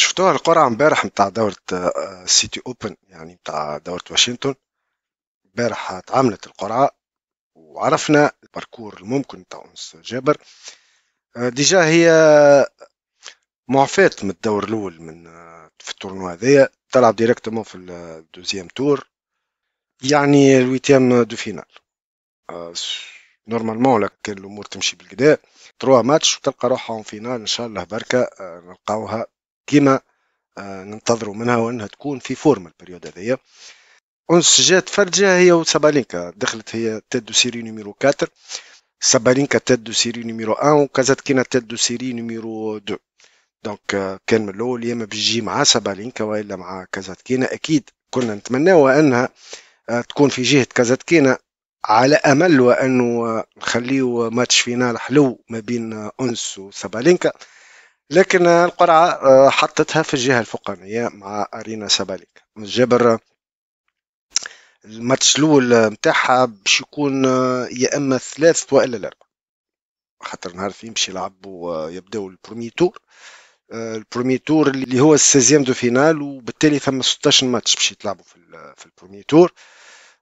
شفتوها القرعة امبارح نتاع دورة سيتي آه، اوبن يعني نتاع دورة واشنطن امبارح اتعملت القرعة وعرفنا الباركور الممكن نتاع انس جابر آه، ديجا هي معفاة من الدور الاول من آه، في التورنوا هذايا تلعب ديريكتومون في الدوزيام تور يعني الويتيام دو فينال نورمالمون لك كان الامور تمشي بالقدا تروى ماتش وتلقى روحها اون فينال ان شاء الله بركه نلقاوها كيما آه، ننتظروا منها وانها تكون في فورم البريود هذيا اونس جات فرجه هي وسابالينكا دخلت هي تيت دو سيري نيميرو 4 سابالينكا تيت دو سيري نيميرو 1 وكازاتكينا تيت دو سيري نيميرو 2 دونك آه، كان من الاول يا اما بيجي مع سابالينكا والا مع كازاتكينا اكيد كنا نتمناو انها آه، تكون في جهه كازاتكينا على امل وانه نخليو ماتش فينال حلو ما بين اونس وسابالينكا لكن القرعة آه، حطتها في الجهة الفوقانية مع أرينا سباليك جابر الماتش الأول نتاعها باش يكون آه، يا إما الثلاث وإلا الأربعة خاطر نهار فيه باش يلعبوا آه، يبداو البرومي تور البرومي تور اللي هو السيزيام دو فينال وبالتالي ثم 16 ماتش باش يتلعبوا في البرومي تور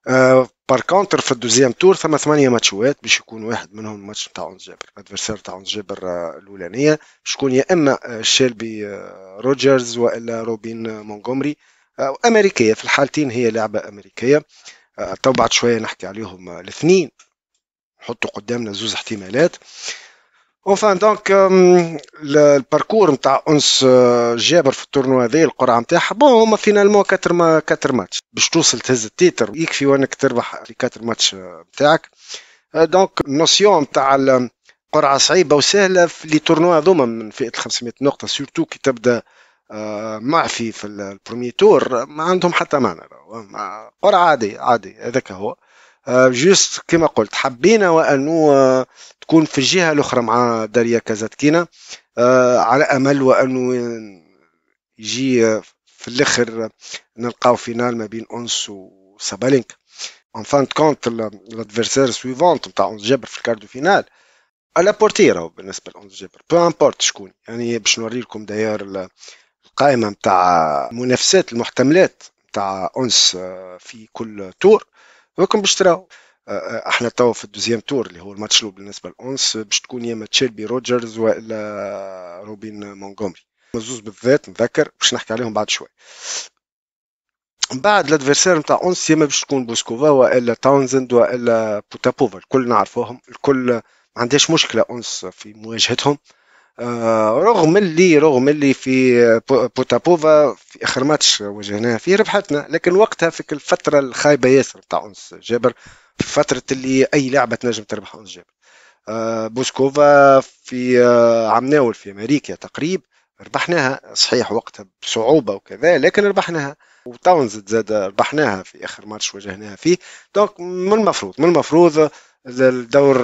بار آه، كونتر في الدوزيام تور ثم ثمانيه ماتشوات باش يكون واحد منهم الماتش نتاع اونز جابر ادفيرسير تاع اونز جابر آه، الاولانيه شكون يا اما شيلبي آه، روجرز والا روبين مونغومري امريكيه في الحالتين هي لعبه امريكيه تو بعد شويه نحكي عليهم الاثنين نحطوا قدامنا زوز احتمالات اونفان دونك الباركور نتاع انس جابر في التورنوا هذا القرعه نتاعها بون هما فينالمون كاتر ما كاتر ماتش باش توصل تهز التيتر يكفي وانك تربح في كاتر ماتش نتاعك دونك النوسيون نتاع قرعه صعيبه وسهله في لي تورنوا هذوما من فئه ال 500 نقطه سورتو كي تبدا معفي في البرومي تور ما عندهم حتى معنى قرعه عادي عادي هذاك هو آه، جوست كما قلت حبينا وانه تكون في الجهه الاخرى مع داريا كازاتكينا آه، على امل وانه يجي في الاخر نلقاو فينال ما بين اونس وسابالينك اون فان كونت لادفيرسير سويفونت نتاع اونس جبر في الكاردو فينال على بورتيرا بالنسبه لأونس جبر بو امبورت شكون يعني باش نوري لكم داير القائمه نتاع المنافسات المحتملات نتاع اونس آه، في كل تور ولكن باش تراو آه، آه، احنا توا في الدوزيام تور اللي هو الماتش الاول بالنسبه لأونس باش تكون يا تشيلبي روجرز والا روبين مونغومري مزوز بالذات نذكر باش نحكي عليهم بعد شوي من بعد الادفيرسير نتاع اونس يا باش تكون بوسكوفا والا تاونزند والا بوتابوفا الكل نعرفوهم الكل ما عندهاش مشكله اونس في مواجهتهم آه، رغم اللي رغم اللي في بوتابوفا في اخر ماتش واجهناه فيه ربحتنا لكن وقتها في الفتره الخايبه ياسر بتاع انس جابر في فتره اللي اي لعبه تنجم تربح انس جابر آه، بوسكوفا في آه، عمناول في امريكا تقريب ربحناها صحيح وقتها بصعوبه وكذا لكن ربحناها وتاونز زاد ربحناها في اخر ماتش واجهناها فيه دونك من المفروض من المفروض للدور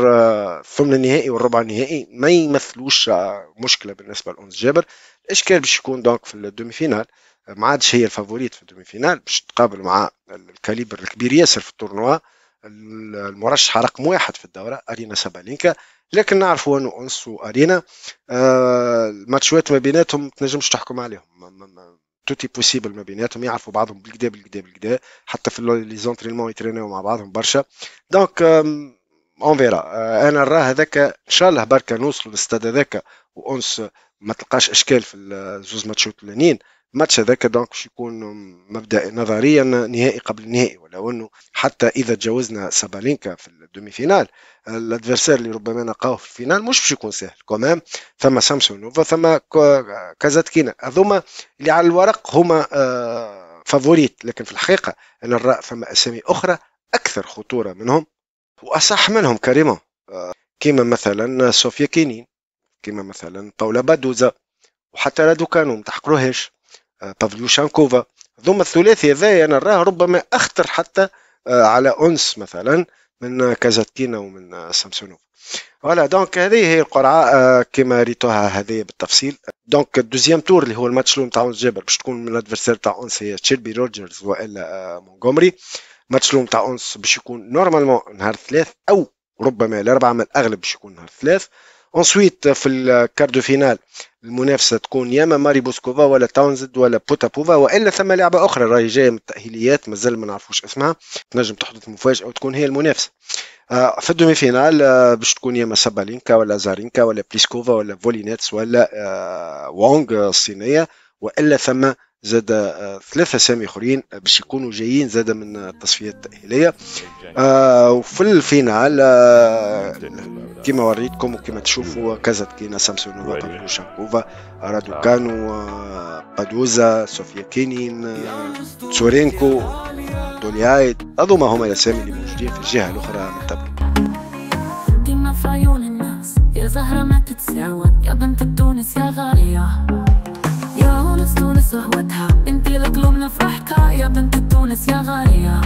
الثمن آه، النهائي والربع النهائي ما يمثلوش آه، مشكله بالنسبه لأونز جابر الاشكال باش يكون دونك في الدومي فينال آه، ما عادش هي الفافوريت في الدومي فينال باش تقابل مع الكاليبر الكبير ياسر في التورنوا المرشحه رقم واحد في الدوره ارينا سابالينكا لكن نعرفوا انه اونس وارينا الماتشوات ما بيناتهم تنجمش تحكم عليهم توتي بوسيبل ما بيناتهم يعرفوا بعضهم بالكدا بالكدا بالكدا حتى في لي زونترينمون مع بعضهم برشا دونك اون فيرا آه، انا نراه هذاك ان شاء الله بركا نوصلوا للستاد هذاك وانس ما تلقاش اشكال في الزوز ماتشات الاولانيين الماتش هذاك دونك باش يكون مبدا نظريا نهائي قبل النهائي ولو انه حتى اذا تجاوزنا سابالينكا في الدومي فينال الادفيرسير اللي ربما نلقاوه في الفينال مش باش يكون سهل كومام ثم سامسونوفا ثم كازاتكينا هذوما اللي على الورق هما آه، فافوريت لكن في الحقيقه انا نرى ثم اسامي اخرى اكثر خطوره منهم واصح منهم كريمه آه، كيما مثلا صوفيا كينين كيما مثلا باولا بادوزا وحتى كروهيش آه، بافليو شانكوفا ذوما الثلاثي هذايا انا نراه ربما اخطر حتى آه، على انس مثلا من كازاتكينا ومن سامسونوف فوالا دونك هذه هي القرعه كما ريتوها هذه بالتفصيل دونك الدوزيام تور اللي هو الماتش الاول نتاع جابر باش تكون من الادفيرسير تاع اونس هي تشيربي روجرز والا مونغومري ماتش لوم تاع اونس باش يكون نورمالمون نهار ثلاث او ربما الاربعاء من الاغلب باش يكون نهار ثلاث انسويت في الكاردو فينال المنافسه تكون ياما ماري بوسكوفا ولا تاونزد ولا بوتابوفا والا ثم لعبه اخرى راهي جايه من التاهيليات مازال ما نعرفوش اسمها تنجم تحدث مفاجاه وتكون هي المنافسه آه، في الدومي فينال آه، باش تكون ياما سابالينكا ولا زارينكا ولا بليسكوفا ولا فولينيتس ولا آه، وونغ الصينيه والا ثم زاد آه، ثلاثة اسامي اخرين باش يكونوا جايين زاد من التصفيات التأهيلية آه، وفي الفينال آه، كما وريتكم وكما تشوفوا سامسون سامسونوفا وشانكوفا رادوكانو بادوزا صوفيا كينين تسورينكو دوليايت هذوما هما الاسامي اللي موجودين في الجهة الأخرى من تبع ديما في عيون الناس يا زهرة ما تتساوى يا بنت تونس يا غالية صهوتها انتي لقلوبنا نفرحكا يا بنت تونس يا غالية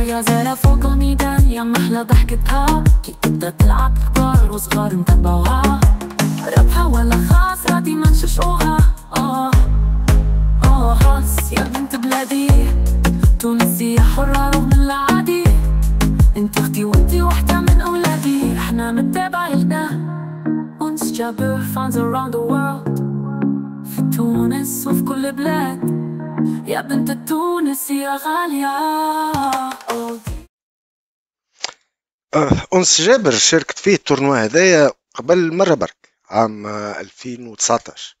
يا فوق الميدان يا محلى ضحكتها كي تبدا تلعب كبار وصغار متبعوها لبنان أنس جابر fans around the world في تونس وفي كل بلاد يا بنت تونس يا غالية أنس جابر شاركت فيه التورنوا هذايا قبل مرة برك عام 2019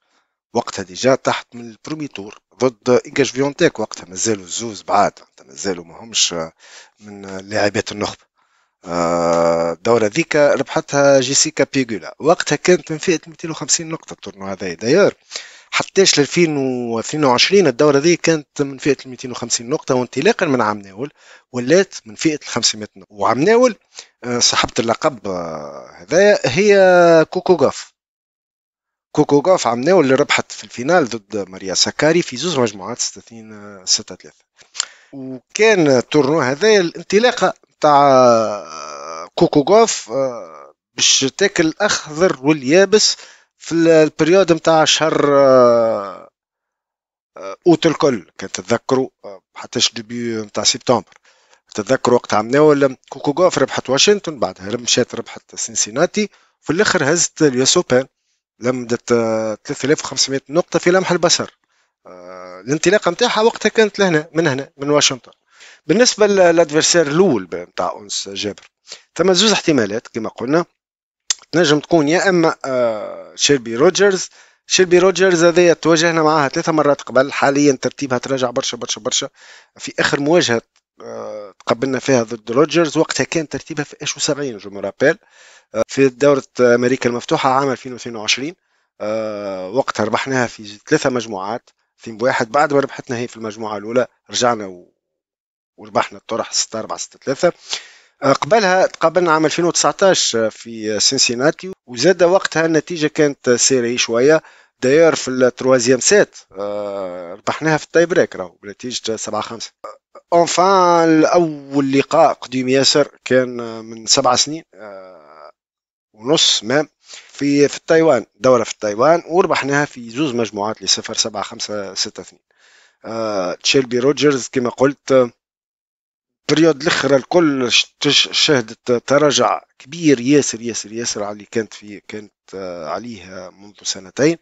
وقتها ديجا تحت من البرومي تور ضد إنجاج فيونتيك وقتها مازالوا زوز بعاد مازالوا ماهمش آه، من آه، لاعبات النخبه الدوره آه، ذيك ربحتها جيسيكا بيغولا وقتها كانت من فئه 250 نقطه التورنو هذايا دايور حتىش 2022 الدوره ذي كانت من فئه 250 نقطه وانطلاقا من عام ناول ولات من فئه 500 نقطه وعام ناول آه، صاحبه اللقب آه، هذايا هي كوكو كوكو غاف عام ناول اللي ربحت في الفينال ضد ماريا سكاري في زوج مجموعات 60 6 3 وكان التورنو هذايا الانطلاقه تاع آه، كوكو جوف آه، باش تاكل الاخضر واليابس في البريود نتاع شهر آه، اوت الكل كان تتذكروا حتى ديبي نتاع سبتمبر تتذكروا وقت عملنا ولا كوكو جوف ربحت واشنطن بعدها مشات ربحت سنسيناتي في الاخر هزت اليوسوبان لمدت 3500 نقطه في لمح البصر الانطلاقه نتاعها وقتها كانت لهنا من هنا من واشنطن بالنسبه للادفيرسير الاول نتاع انس جابر ثم زوز احتمالات كما قلنا تنجم تكون يا اما آه، شيربي روجرز شيربي روجرز هذايا تواجهنا معاها ثلاثة مرات قبل حاليا ترتيبها تراجع برشا برشا برشا في اخر مواجهه آه، تقبلنا فيها ضد روجرز وقتها كان ترتيبها في 71 جو مرابيل آه، في دورة أمريكا المفتوحة عام 2022 وقتها ربحناها في ثلاثة مجموعات في واحد بعد ما ربحتنا هي في المجموعة الأولى رجعنا وربحنا الطرح 6 4 6 3 قبلها تقابلنا عام 2019 في سينسيناتي وزاد وقتها النتيجه كانت سيري شويه داير في التروازيام سيت آه، ربحناها في التاي بريك راهو بنتيجه 7 5 اونفان اول لقاء قديم ياسر كان من سبع سنين آه، ونص ما في في تايوان دوره في تايوان وربحناها في زوز مجموعات لصفر سبعة خمسة ستة اثنين آه، تشيلبي روجرز كما قلت البريود الاخرى الكل شهدت تراجع كبير ياسر ياسر ياسر على اللي كانت في كانت آه، عليه منذ سنتين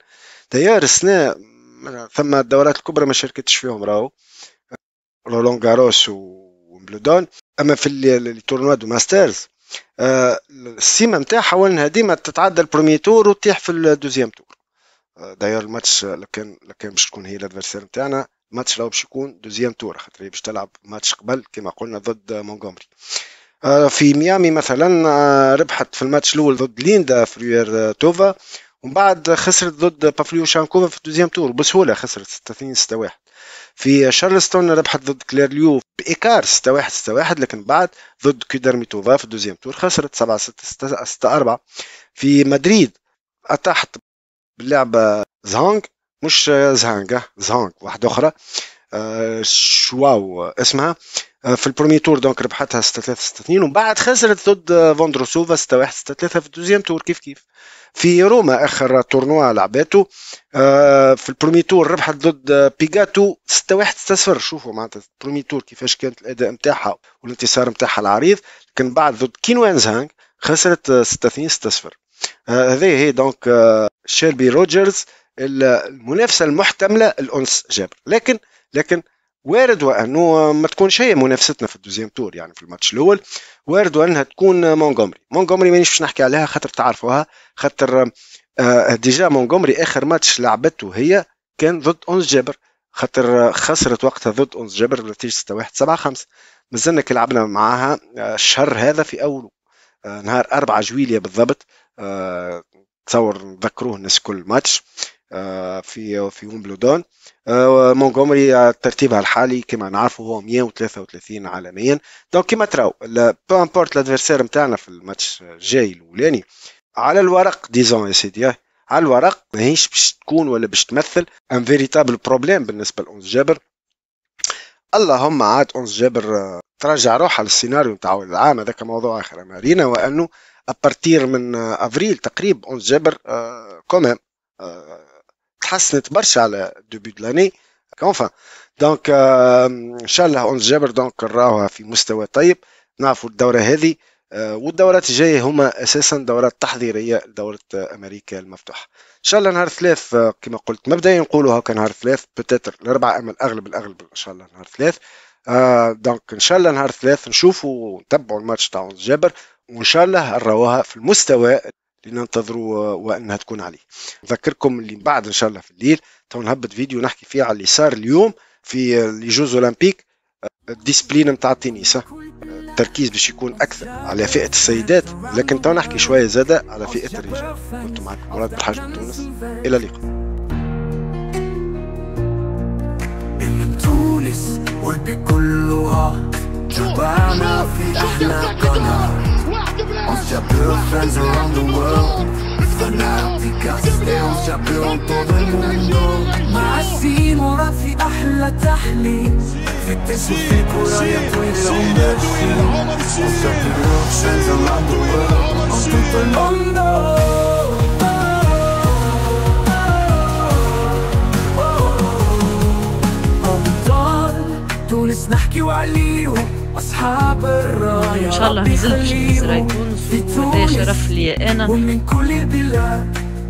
تيار السنة ثم الدورات الكبرى ما شاركتش فيهم راهو رولون جاروس ومبلودون اما في التورنوا دو ماسترز آه، السيمه نتاعها وانها ديما تتعدى البرومي تور وتطيح في الدوزيام تور آه، داير الماتش لو كان لو كان باش تكون هي الادفيرسير نتاعنا ماتش راهو باش يكون دوزيام تور خاطر باش تلعب ماتش قبل كما قلنا ضد مونغومري آه، في ميامي مثلا آه، ربحت في الماتش الاول ضد ليندا فريير آه، توفا ومن بعد خسرت ضد بافليو شانكوفا في الدوزيام تور بسهوله خسرت 6 2 6 1 في شارلستون ربحت ضد كليرليو بايكار 6 1 6 1 لكن بعد ضد كيدرمي توفا في الدوزيام تور خسرت 7 6 6 4 في مدريد اتاحت باللعبه زهانغ مش زهانكا زهانك واحدة أخرى آه، شواو اسمها آه، في البرومي تور دونك ربحتها 6 3 6 2 ومن بعد خسرت ضد فوندروسوفا 6 1 6 3 في الدوزيام تور كيف كيف في روما اخر تورنوا لعباتو آه، في البرومي تور ربحت ضد بيجاتو 6 1 6 0 شوفوا معناتها البرومي تور كيفاش كانت الاداء نتاعها والانتصار نتاعها العريض لكن بعد ضد كينوان زهانغ خسرت 6 2 6 0 هذه هي دونك شيربي روجرز المنافسه المحتمله الانس جابر لكن لكن وارد وانه ما تكونش هي منافستنا في الدوزيام تور يعني في الماتش الاول وارد وانها تكون مونغومري مونغومري مانيش باش نحكي عليها خاطر تعرفوها خاطر آه، ديجا مونغومري اخر ماتش لعبته هي كان ضد اونز جابر خاطر آه، خسرت وقتها ضد اونز جابر بنتيجه 6 1 7 5 مازلنا كي لعبنا معاها آه، الشهر هذا في اول نهار 4 جويليا بالضبط تصور نذكروه الناس كل ماتش آه، في في آه، ومبلودون مونغومري ترتيبها الحالي كما نعرفوا هو 133 عالميا دونك كما تراو بو امبورت لادفيرسير نتاعنا في الماتش الجاي الاولاني على الورق ديزون يا سيدي على الورق ماهيش باش تكون ولا باش تمثل ان فيريتابل بروبليم بالنسبه لانس جابر اللهم عاد انس جابر آه، تراجع روحها للسيناريو نتاع العام هذاك موضوع اخر مارينا وانه ابارتير من افريل تقريبا انس جابر كومام تحسنت برشا على دوبي دو لاني دونك euh, ان شاء الله اون جابر دونك نراوها في مستوى طيب نعرفوا الدوره هذه آه، والدورات الجايه هما اساسا دورات تحضيريه لدوره امريكا المفتوحه ان شاء الله نهار ثلاث آه، كما قلت مبدئيا نقولوا هكا نهار ثلاث بتاتر الاربعاء اما الاغلب الاغلب ان شاء الله نهار ثلاث دونك آه، ان شاء الله نهار ثلاث نشوفوا نتبعوا الماتش تاع جابر وان شاء الله نراوها في المستوى بننتظروا وانها تكون عليه نذكركم اللي بعد ان شاء الله في الليل تو نهبط فيديو نحكي فيه على اللي صار اليوم في لي جوز اولمبيك الديسبلين نتاع التنس التركيز باش يكون اكثر على فئه السيدات لكن تو نحكي شويه زاده على فئه الرجال كنت معكم مراد بالحاج من تونس الى اللقاء تونس والبي في احلى قناه On se tape our friends around the world فنادي on se tape en todo el mundo مع السين ورافي أحلى تحليل في التسوي في كورة يا طويل العمر On se tape our friends around the world En todo el mundo تونس نحكي وعليه أصحاب الراية إن شاء الله نزلت في شرف لي أنا ومن كل بلاد